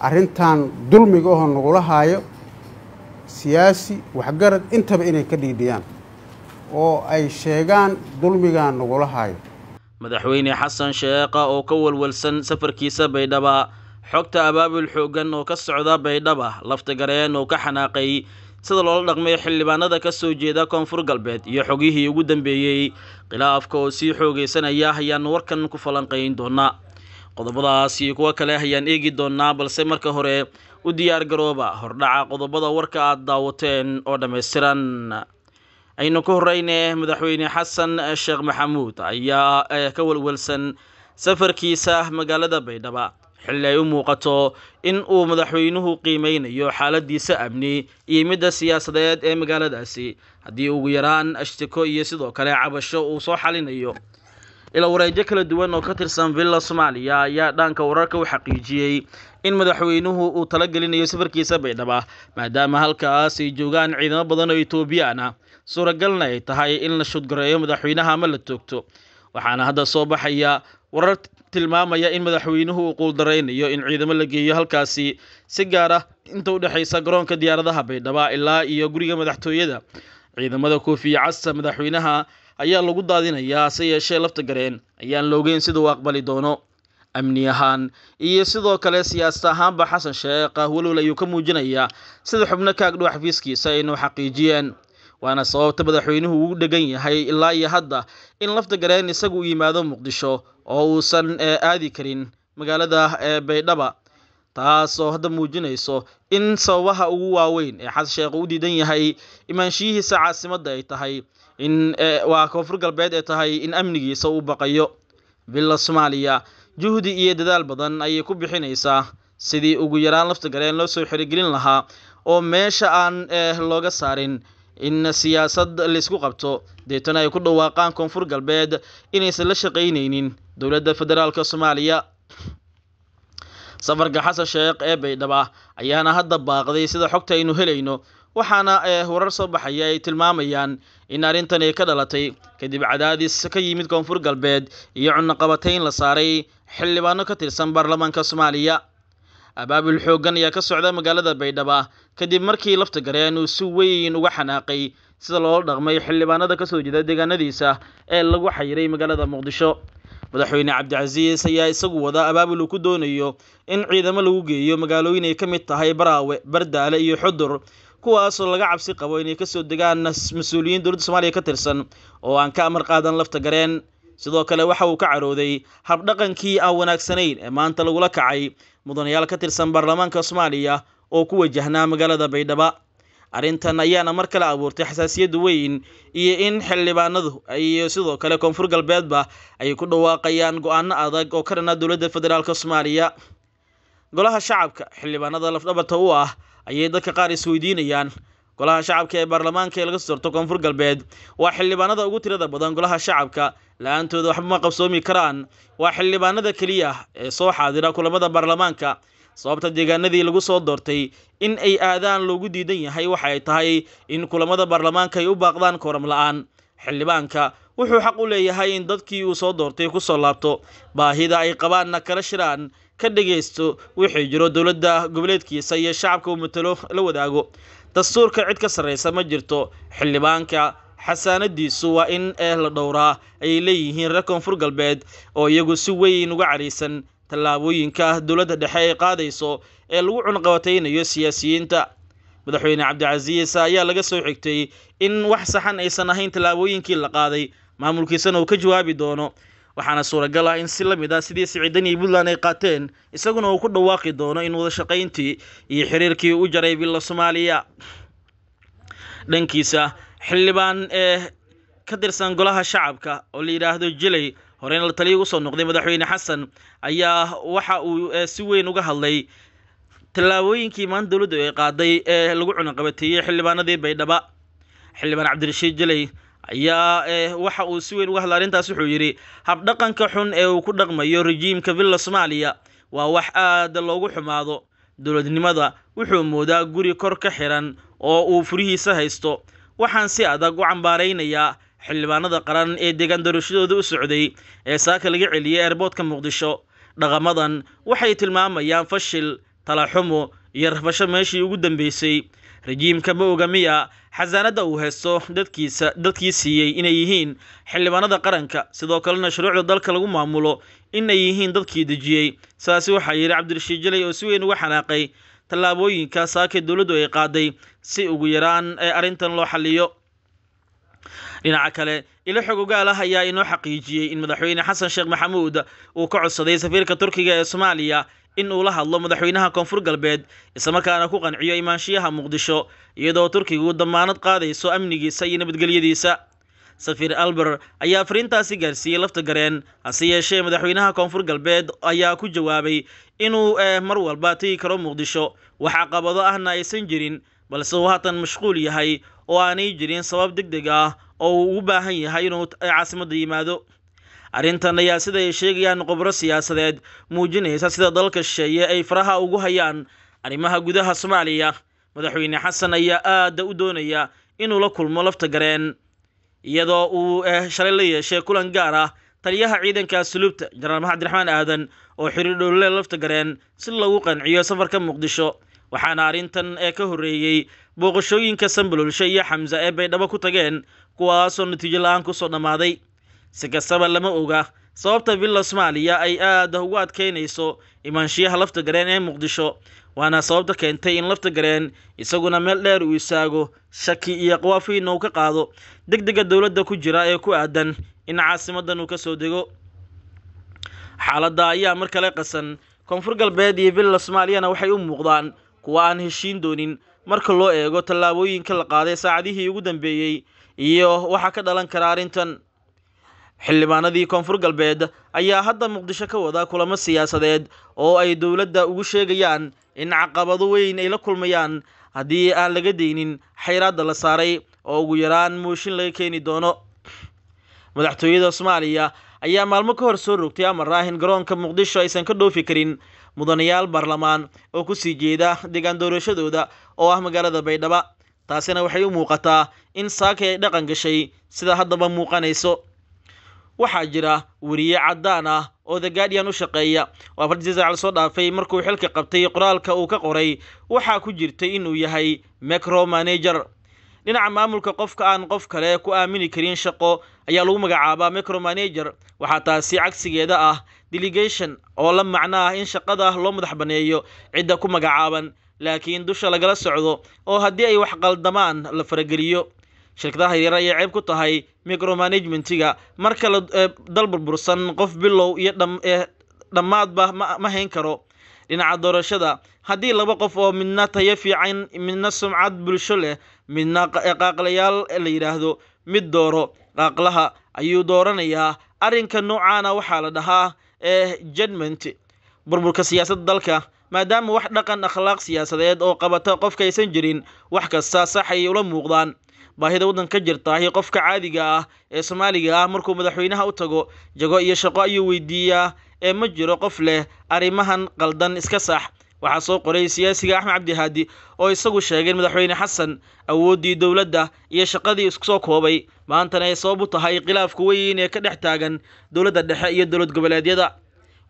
arrintan dulmiga oho nagula haayo siyaasi waxgarad intaba inay ka dhiidhiyaan oo ay sheegaan dulmigan nagula haayo madaxweyne xasan sheeqa oo ka walwalsan safarkiisa baydhaba xogta abaabul xooggan oo ka socda baydhaba laftigareen oo ka xanaaqay sida loola dhaqmay xildhibaanada ka soo jeeda koonfur galbeed iyo xogihii ugu dambeeyey khilaafka oo sii xoogaysanaya ayaanu warkan ku falanqayn doonaa qodobadaas iyo kuwo kale ayaan eegi doonaa balse marka hore u diyaar garooba hordhaca qodobada warka aad daawateen oo dhammaystiran aynu ka horeyne madaxweyne xasan eh, sheekh maxamuud ayaa eh, ka welwelsan safarkiisa magaalada baydhaba xilli ay u muuqato in uu madaxweynuhu qiimeynayo xaaladdiisa amni iyo midda siyaasadeed ee magaaladaasi haddii ugu yaraan ashtiko iyo sidoo kale cabasho uu soo xalinayo ila wareejo kala duwan oo ka tirsan villa soomaaliya ayaa dhaanka wararka u xaqiijiyey in madaxweynuhu uu tala gelinayo safarkiisa baydhaba maadaama halkaas ay joogaan ciidamo badan oo etoobiyaan suuragalna ay tahay in la shudgareeyo madaxweynaha ama la toogto waxaana hadda soo baxaya warar tilmaamaya in madaxweynuhu uu quuldaraynayo in ciidamo la geeyo halkaasi si gaar ah inta u dhexaysa garoonka diyaaradaha baydhaba ilaa iyo guriga madaxtooyada ciidamada koofiya casa madaxweynaha ayaa lagu daadinayaa hase yeeshee lafta gareen ayaan loogeyn uu aqbali doono amni ahaan iyo sidoo kale siyaasad ahaanba xasan sheekh walowl ayuu ka muujinayaa sida xubno kaagdhow xafiiskiisa aynu xaqiijiyeen waana sababta madaxweynuhu ugu dhegan yahay ilaa iyo hadda in lafta gareen isagu u yimaado muqdisho oo uusan eh, aadi karin magaalada eh, baydhaba taasoo hadda muujinayso in sababaha ugu waaweyn ee xasan sheekh u diidan yahay imaanshiyihiisa caasimadda ay tahay Eh, waa koonfur galbeed ee tahay in amnigiisa uu baqayo billa soomaaliya juhdi iyo dadaal badan ayay ku bixinaysaa sidii ugu yaraan lafta gareen loo soo xirigelin lahaa oo meesha aan eh, looga saarin in siyaasad laysku qabto deetana ay ku dhawaaqaan koonfur galbeed inaysan la shaqaynaynin dowladda federaalk soomaaliya safarka xasan sheekh ee baydhaba ayaana hadda baaqday sida xogta aynu helayno waxaana ee eh, warar soo baxaya ay tilmaamayaan in arrintan ay ka dhalatay kadib cadaadis ka yimid koonfur galbeed iyo cunaqabatayn la saaray xildhibaano ka tirsan baarlamaanka soomaaliya abaabul xooggan ayaa ka socda magaalada baydhaba kadib markii lafta gareen uu si weyn uga xanaaqay sida loola dhaqmay xildhibaanada kasoo jeeda deegaanadiisa ee lagu xayiray magaalada muqdisho madaxweyne cabdicasiis ayaa isagu wada abaabul uu ku doonayo in ciidamo lagu geeyo magaalooyin ay ka mid tahay baraawe bardaale iyo xudur kuwaasoo laga cabsi qabo inay kasoo degaan mas-uuliyiin dowladda soomaaliya ka tirsan oo aan ka amar qaadan lafta gareen sidoo kale waxa uu ka carooday habdhaqankii aan wanaagsanayn ee maanta lagula kacay mudanayaal ka tirsan baarlamaanka soomaaliya oo ku wajahnaa magaalada baydhaba arrintan ayaana mar kale abuurtay xasaasiyadda weyn iyo in xildhibaanadu iyo sidoo kale koonfur galbeedba ay ku dhawaaqayaan go-aano adag oo ka dhana dowladda federaalk soomaaliya golaha shacabka xildhibaanada lafdhabarta u ah ayay dadka qaar isweydiinayaan golaha shacabka ee baarlamaanka ee laga soo sorto koonfur galbeed waa xildhibaanada ugu tirada badan golaha shacabka la-aantooda waxba ma qabsoomi karaan waa xildhibaanada keliya ee soo xaadira kulamada baarlamaanka sababta deegaanadii lagu soo doortay in ay aadaan loogu diidan yahay waxa ay tahay in kulamada baarlamaanka ay u baaqdaan kooram la-aan xildhibaanka wuxuu xaq u leeyahay in dadkii uu soo doortay ku soo laabto baahida ay qabaanna kala shiraan ka dhagaysto wixii jiro dowladda goboleedkiisa iyo shacabka uu matalo la wadaago dastuurka cid ka sarraysa ma jirto xildhibaanka xasaanadiisu waa in eh la dhowraa ayay leeyihiin reer koonfur galbeed oo iyagu si weyn uga caraysan tallaabooyinka dowladda dhexe ay qaadayso ee lagu cunqabataynayo siyaasiyiinta madaxweyne cabdicasiis ayaa laga soo xigtay in wax saxan aysan ahayn tallaabooyinkii la qaaday maamulkiisana uu ka jawaabi doono waxaana suuragal ah in si lamid a ah sidii siciidan iyo puntland ay qaateen isaguna uu ku dhawaaqi doono in wada shaqayntii iyo xiriirkii u jaray billa soomaaliya dhankiisa xildhibaan ee ka tirsan golaha shacabka oo la yidhaahdo jilay horeyna la taliya usoo noqday madaxweyne xasan ayaa waxa uu eh, si weyn uga hadlay tallaabooyinkii maanta dowladdu ay qaaday ee eh, lagu cunaqabateeyey xildhibaanadii baydhaba xildhibaan cabdirashiid jilay ayaa eh, waxa uu si weyn uga hadlay arrintaas wuxuu yidhi habdhaqanka xun ee uu ku dhaqmayo rejiimka villa soomaaliya waa wax aada loogu xumaado dowladnimada wuxuu moodaa guri kor ka xiran oo uu furihiisa haysto waxaan si adag u cambaaraynayaa xildhibaanada qaran ee deegaan doorashadooda u socday ee saaka laga celiyay eerboodka muqdisho dhaqamadan waxay tilmaamayaan fashil talaxumo iyo rafasho meeshii ugu dambaysay rajiimka mo'ga miya xasaanadda uu haysto dadkiisa dadkii siiyey inay yihiin xildhibaanada qaranka sidoo kalena shuruucda dalka lagu maamulo inay yihiin dadkii dejiyey sidaasi waxaa yidhi cabdirashiid jalay oo si weyn uga xanaaqay tallaabooyinka saake dowladdu ay qaaday si ugu yaraan ee arrintan loo xaliyo dhinaca kale ilo xog ogaal ah ayaa inoo xaqiijiyey in madaxweyne xasan sheekh maxamuud uu ka codsaday safiirka turkiga ee soomaaliya in uu la hadlo madaxweynaha koonfur galbeed islamarkaana ku qanciyo imaanshiyaha muqdisho iyadoo turkigu damaanad qaadayso amnigiisa iyo nabadgelyadiisa safiir alber ayaa fariintaasi gaarsiiyey lafta gareen hase yeeshee madaxweynaha koonfur galbeed ayaa ku jawaabay inuu eh, mar walba tegi karo muqdisho wax caqabado ahna aysan jirin balse uu haatan mashquul yahay oo aanay jirin sabab deg deg ah oo uu ugu baahan yahay inuu eh, caasimadda yimaado arrintan ayaa sida ay sheegayaan khubro siyaasadeed muujinaysa sida dalka shisheeye ay faraha ugu hayaan arrimaha gudaha soomaaliya madaxweyne xasan ayaa aada u doonaya inuu la kulmo lafta gareen iyadoo uu eh shalay la yeeshay kulan gaar ah taliyaha ciidanka asluubta jenaraal maxamediraxmaan aadan oo xiriir dhowrle lafta gareen si lagu qanciyo safarka muqdisho waxaana arrintan eh, ee ka horreeyey booqashooyinka sanbalolshe iyo xamse ee baydhabo ku tageen kuwaasoo natiijo la-aan kusoo dhammaaday si kastaba lama oga sababta villa soomaaliya ay aada ugu adkaynayso imaanshiyaha lafta gareen ee muqdisho waana sababta keentay in lafta gareen isaguna meel dheer uu istaago shaki iyo qawaafiina uu ka qaado deg dega dowladda ku jira ee ku aadan in caasimadan uu ka soo dego xaaladda ayaa mar kale qasan koonfur galbeed iyo villa soomaaliyana waxay u muuqdaan kuwa aan heshiin doonin marka loo eego tallaabooyinka la qaaday saacadihii ugu dambeeyey iyo waxaa ka dhalan kara arrintan xildhibaanadii koonfur galbeed ayaa hadda muqdisho ka wada kulamo siyaasadeed oo ay dowladda ugu sheegayaan in caqabado weyn ay la kulmayaan haddii aan laga daynin xayraadda la saaray oo ugu yaraan mooshin laga keeni doono madaxtooyada soomaaliya ayaa maalmo ka hor soo rogtay amar ah in garoonka muqdisho aysan ka dhoofi karin mudanayaal baarlamaan oo ku sii jeeda degaan doorashadooda oo ah magaalada baydhaba taasina waxay u muuqataa in saakay ay dhaqan gashay sida haddaba muuqanayso waxaa jira weriye caddaan ah oo the guardian u shaqeeya oo afar soo dhaafay markuu xilka qabtay qoraalka uu ka qoray waxaa ku jirtay inuu yahay micro manager dhinaca maamulka qofka aan qof kale ku aamini karin shaqo ayaa lagu magacaabaa micro manager waxaa taasi cagsigeeda ah delegation oo la macno ah in shaqada loo madax banneeyo cidda ku magacaaban laakiin dusha lagala socdo oo haddii ay wax qaldamaan la farageliyo shirkadaha yaryar ayay ceeb ku tahay micromanagement-ga mar eh, dal burbursan qof bilow iyo eh, dhammaadba ma hayn karo dhinaca doorashada haddii laba qof oo midna tayo fiican midna sumcad bulsho leh midna eh, qaaqlayaal la yidhaahdo mid dooro qaaqlaha ayuu dooranayaa arrinka noocaana waxaa la dhahaa jedment burburka siyaasadda dalka maadaama wax dhaqan akhlaaq siyaasadeed oo qabata qofkaysan jirin wax kasta sax ay ula muuqdaan baahida waddan ka jirtaahi qofka caadiga ah ee soomaaliga ah markuu madaxweynaha u tago jago iyo shaqo ayuu weydiiyaa ee ma jiro qof leh arrimahan qaldan iska sax waxaa soo qoray siyaasiga axmed cabdihaadi oo isagu sheegay madaxweyne xasan awooddii dowladda iyo shaqadii isku soo koobay maantana ay sabab u tahay khilaafku weyn ee ka dhex taagan dowladda dhexe iyo dowlad goboleedyada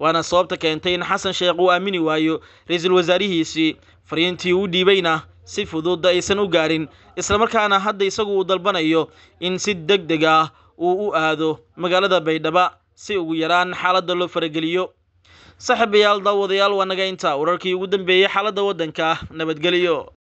waana sababta keentay in xasan sheekh uu aamini waayo ra-iisul wasaarihiisii fariintii uu dhiibayna si fududda aysan u gaarin islamarkaana hadda isagu uu dalbanayo in si deg deg ah uu u aado magaalada baydhaba si ugu yaraan xaaladda loo farageliyo saaxiibayaal daawadayaal waa naga intaa wararkii ugu dambeeyey xaaladda waddanka nabadgelyo